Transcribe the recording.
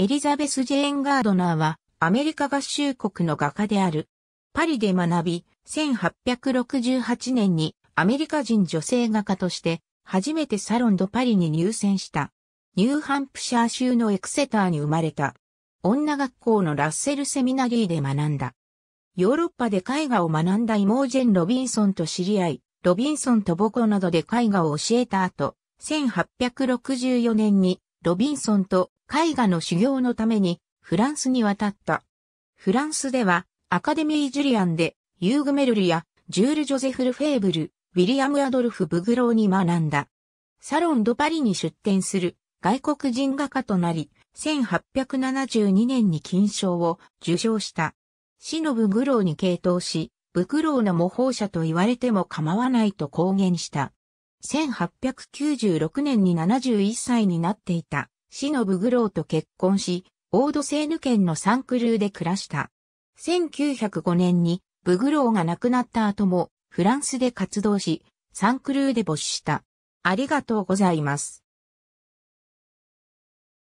エリザベス・ジェーン・ガードナーはアメリカ合衆国の画家である。パリで学び、1868年にアメリカ人女性画家として初めてサロンド・パリに入選した。ニューハンプシャー州のエクセターに生まれた。女学校のラッセルセミナリーで学んだ。ヨーロッパで絵画を学んだイモージェン・ロビンソンと知り合い、ロビンソンと母校などで絵画を教えた後、1864年にロビンソンと絵画の修行のためにフランスに渡った。フランスではアカデミー・ジュリアンでユーグ・メルルやジュール・ジョゼフル・フェーブル、ウィリアム・アドルフ・ブグローに学んだ。サロン・ド・パリに出展する外国人画家となり、1872年に金賞を受賞した。死のブグローに傾倒し、ブクローの模倣者と言われても構わないと公言した。1896年に71歳になっていた。死のブグローと結婚し、オードセーヌ県のサンクルーで暮らした。1905年にブグローが亡くなった後もフランスで活動し、サンクルーで没した。ありがとうございます。